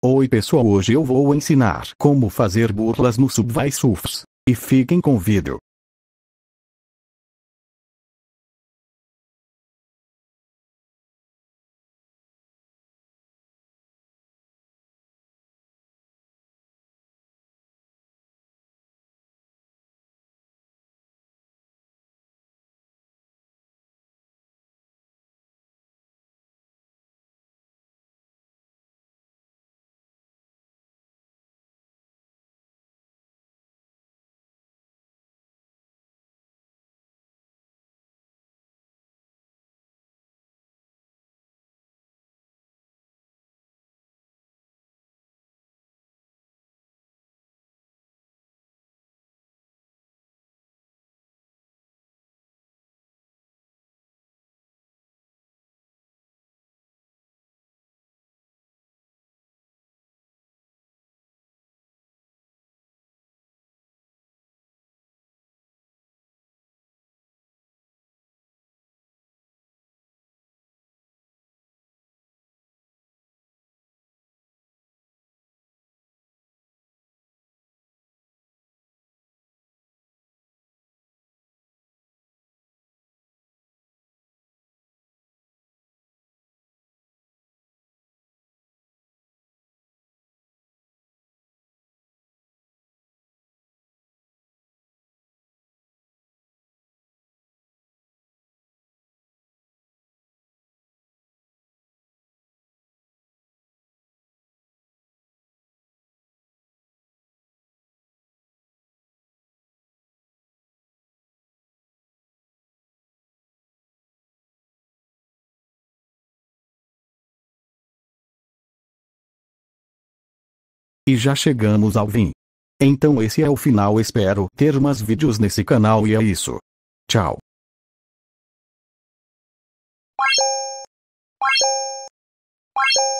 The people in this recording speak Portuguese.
Oi pessoal hoje eu vou ensinar como fazer burlas no Subway Surfs. E fiquem com o vídeo. E já chegamos ao fim. Então esse é o final espero ter mais vídeos nesse canal e é isso. Tchau. Bye.